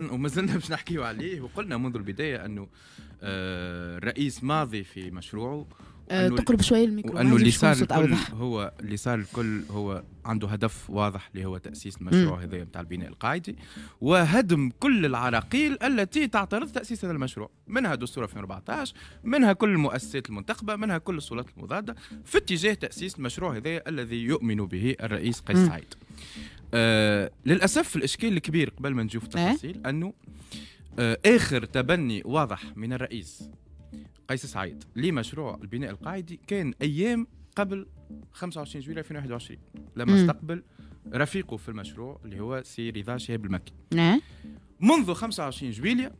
وما زلنا باش نحكيو عليه وقلنا منذ البدايه انه الرئيس آه، ماضي في مشروعه آه، تقرب شويه الميكرو وانه اللي صار الكل هو اللي صار الكل هو عنده هدف واضح اللي هو تاسيس المشروع هذا نتاع البناء القاعدي وهدم كل العراقيل التي تعترض تاسيس هذا المشروع منها دستور 2014 منها كل المؤسسات المنتخبه منها كل السلطات المضاده في اتجاه تاسيس المشروع هذا الذي يؤمن به الرئيس قيس سعيد آه، للاسف الاشكال الكبير قبل ما نشوف إيه؟ التفاصيل أه؟ انه آه اخر تبني واضح من الرئيس قيس سعيد لمشروع البناء القاعدي كان ايام قبل 25 جويلية 2021 لما م. استقبل رفيقه في المشروع اللي هو سي رضا شهاب المكي إيه؟ منذ 25 جويلية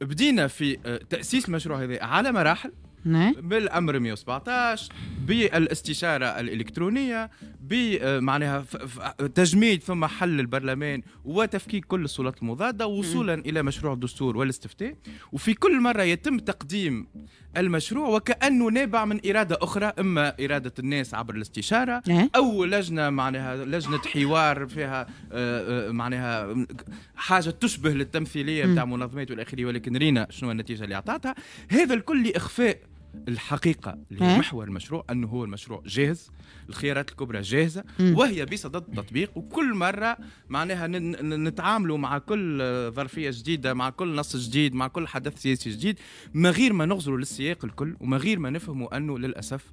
بدينا في آه، تاسيس المشروع هذا على مراحل نعم. بالامر 117 بالاستشاره الالكترونيه بمعناها آه، تجميد ثم حل البرلمان وتفكيك كل السلطات المضاده وصولا الى مشروع الدستور والاستفتاء وفي كل مره يتم تقديم المشروع وكانه نابع من اراده اخرى اما اراده الناس عبر الاستشاره نعم. او لجنه معناها لجنه حوار فيها آه، آه، معناها حاجه تشبه للتمثيليه بتاع منظمات والاخره ولكن رينا شنو النتيجه اللي اعطتها هذا الكل لاخفاء الحقيقة اللي هي إيه؟ محور المشروع أنه هو المشروع جاهز الخيارات الكبرى جاهزة وهي بصدد التطبيق وكل مرة معناها نتعاملوا مع كل ظرفية جديدة مع كل نص جديد مع كل حدث سياسي جديد ما غير ما نغزروا للسياق الكل وما غير ما نفهموا أنه للأسف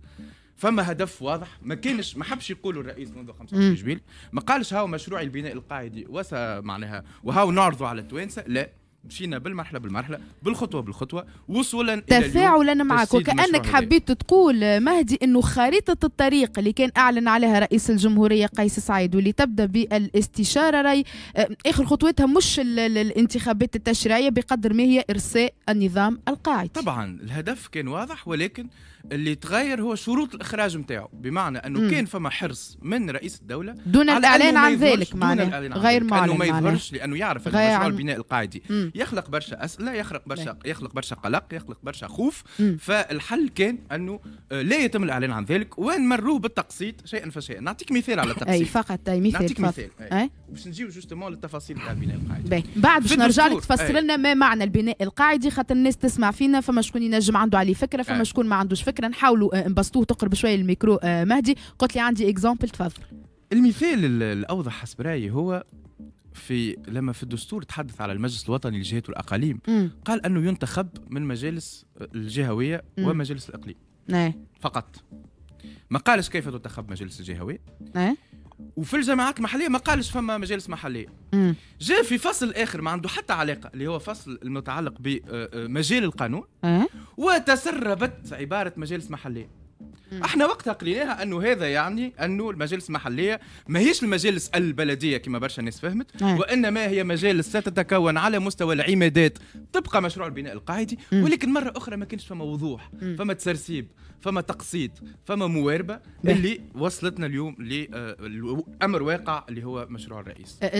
فما هدف واضح ما كانش ما حبش يقولوا الرئيس منذ 25 جبيل ما قالش هاو مشروعي البناء القاعدي وس معناها وهاو نعرضه على التوانسه لا مشينا بالمرحله بالمرحله بالخطوه بالخطوه وصولا تفاعلا معك وكانك حبيت تقول مهدي انه خريطه الطريق اللي كان اعلن عليها رئيس الجمهوريه قيس سعيد واللي تبدا بالاستشاره راي آه، اخر خطوتها مش الانتخابات التشريعيه بقدر ما هي ارساء النظام القاعد طبعا الهدف كان واضح ولكن اللي تغير هو شروط الاخراج نتاعو بمعنى انه كان فما حرص من رئيس الدوله دون الاعلان عن ذلك معناها غير معلن انه ما يظهرش لانه يعرف المشروع البناء القاعدي يخلق برشا اسئله يخلق برشا يخلق برشا قلق يخلق برشا خوف فالحل كان انه آه، لا يتم الاعلان عن ذلك وان مروه بالتقسيط شيئا فشيئا نعطيك مثال على التقسيط اي فقط اي مثال نعطيك مثال باش نجيو جوستومون للتفاصيل تاع البناء القاعدي بعد باش نرجع لك تفسر لنا ما معنى البناء القاعدي خاطر الناس تسمع فينا فما شكون ينجم عنده عليه فكره فما شكون ما عندوش فكره نحاولوا آه، نبسطوه تقرب شويه الميكرو آه، مهدي قلت لي عندي اكزامبل تفضل المثال الاوضح حسب رايي هو في لما في الدستور تحدث على المجلس الوطني للجهات والاقاليم مم. قال انه ينتخب من مجالس الجهويه مم. ومجالس الاقليم نعم. فقط ما قالش كيف تنتخب مجالس الجهويه نعم. وفي الجماعات المحليه ما قالش فما مجالس محليه مم. جاء في فصل اخر ما عنده حتى علاقه اللي هو فصل المتعلق بمجال القانون مم. أه. وتسربت عباره مجالس محليه احنا وقتها قليناها انه هذا يعني انه المجالس المحليه ماهيش المجالس البلديه كما برشا الناس فهمت نعم. وانما هي مجالس ستتكون على مستوى العمادات تبقى مشروع البناء القاعدي ولكن مره اخرى ما كانش فما وضوح فما تسرسيب فما تقسيط فما مواربه اللي وصلتنا اليوم لامر آه، واقع اللي هو مشروع الرئيس أه، أه،